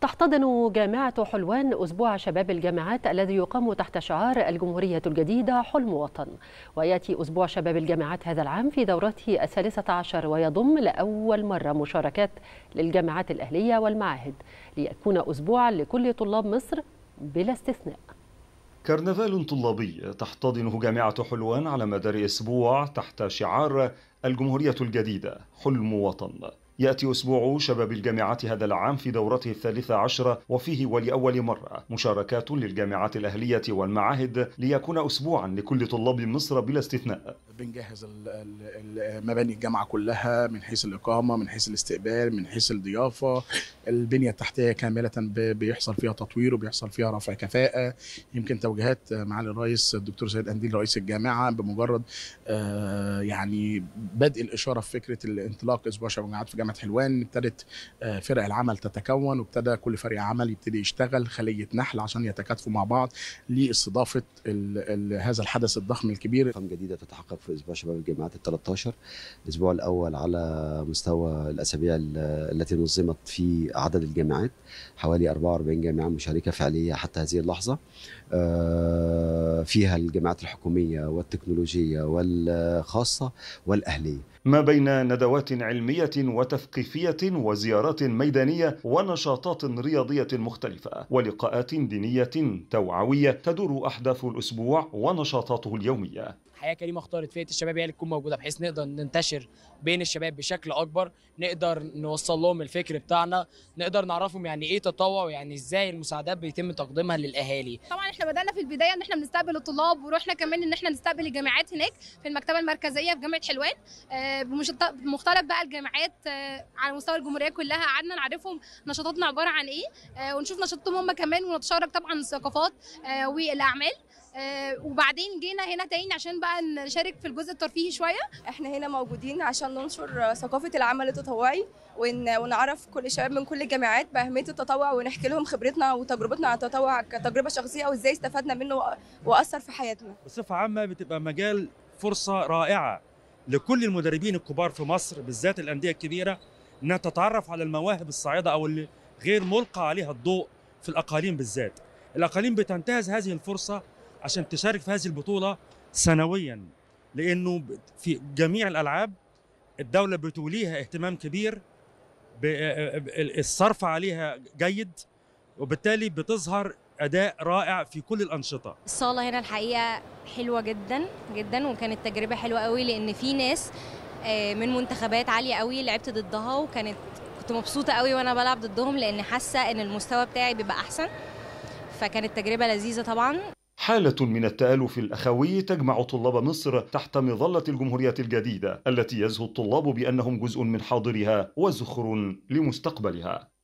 تحتضن جامعة حلوان أسبوع شباب الجامعات الذي يقام تحت شعار الجمهورية الجديدة حلم وطن ويأتي أسبوع شباب الجامعات هذا العام في دورته الثالثة عشر ويضم لأول مرة مشاركات للجامعات الأهلية والمعاهد ليكون أسبوعا لكل طلاب مصر بلا استثناء كرنفال طلابي تحتضنه جامعة حلوان على مدار أسبوع تحت شعار الجمهورية الجديدة حلم وطن يأتي أسبوع شباب الجامعات هذا العام في دورته الثالثة عشرة وفيه ولأول مرة مشاركات للجامعات الأهلية والمعاهد ليكون أسبوعا لكل طلاب مصر بلا استثناء بنجهز مباني الجامعة كلها من حيث الإقامة من حيث الاستقبال من حيث الضيافة البنية التحتية كاملة بيحصل فيها تطوير وبيحصل فيها رفع كفاءة يمكن توجيهات آه، معالي الرئيس الدكتور سيد أنديل رئيس الجامعة بمجرد آه، يعني بدء الإشارة في فكرة الانطلاق أسبوع شباب الجامعات في جامعة جامعه حلوان ابتدت آه، فرق العمل تتكون وابتدى كل فريق عمل يبتدي يشتغل خليه نحل عشان يتكاتفوا مع بعض لاستضافه هذا الحدث الضخم الكبير ارقام جديده تتحقق في اسبوع شباب الجامعات ال 13 الاسبوع الاول على مستوى الاسابيع التي نظمت في عدد الجامعات حوالي 44 جامعه مشاركه فعليه حتى هذه اللحظه آه، فيها الجامعات الحكوميه والتكنولوجيه والخاصه والاهليه ما بين ندوات علمية وتثقيفية وزيارات ميدانية ونشاطات رياضية مختلفة ولقاءات دينية توعوية تدور أحداث الأسبوع ونشاطاته اليومية حياه كريمه اختارت فئه الشباب هي اللي تكون موجوده بحيث نقدر ننتشر بين الشباب بشكل اكبر نقدر نوصل لهم الفكر بتاعنا نقدر نعرفهم يعني ايه تطوع ويعني ازاي المساعدات بيتم تقديمها للاهالي طبعا احنا بدانا في البدايه ان احنا بنستقبل الطلاب ورحنا كمان ان احنا نستقبل الجامعات هناك في المكتبه المركزيه في جامعه حلوان آه، بمختلف بقى الجامعات آه، على مستوى الجمهوريه كلها قعدنا نعرفهم نشاطاتنا عباره عن ايه آه، ونشوف نشاطاتهم هم كمان ونتشارك طبعا الثقافات آه، والاعمال وبعدين جينا هنا تاني عشان بقى نشارك في الجزء الترفيهي شويه احنا هنا موجودين عشان ننشر ثقافه العمل التطوعي ونعرف كل الشباب من كل الجامعات باهميه التطوع ونحكي لهم خبرتنا وتجربتنا على التطوع كتجربه شخصيه وازاي استفدنا منه واثر في حياتنا بصفه عامه بتبقى مجال فرصه رائعه لكل المدربين الكبار في مصر بالذات الانديه الكبيره انها تتعرف على المواهب الصاعده او اللي غير ملقى عليها الضوء في الاقاليم بالذات. الاقاليم بتنتهز هذه الفرصه عشان تشارك في هذه البطوله سنويا لانه في جميع الالعاب الدوله بتوليها اهتمام كبير الصرف عليها جيد وبالتالي بتظهر اداء رائع في كل الانشطه الصاله هنا الحقيقه حلوه جدا جدا وكانت تجربه حلوه قوي لان في ناس آه، من منتخبات عاليه قوي لعبت ضدها وكانت كنت مبسوطه قوي وانا بلعب ضدهم لان حاسه ان المستوى بتاعي بيبقى احسن فكانت تجربه لذيذه طبعا حالة من التآلف الأخوي تجمع طلاب مصر تحت مظلة الجمهورية الجديدة التي يزهو الطلاب بأنهم جزء من حاضرها وزخر لمستقبلها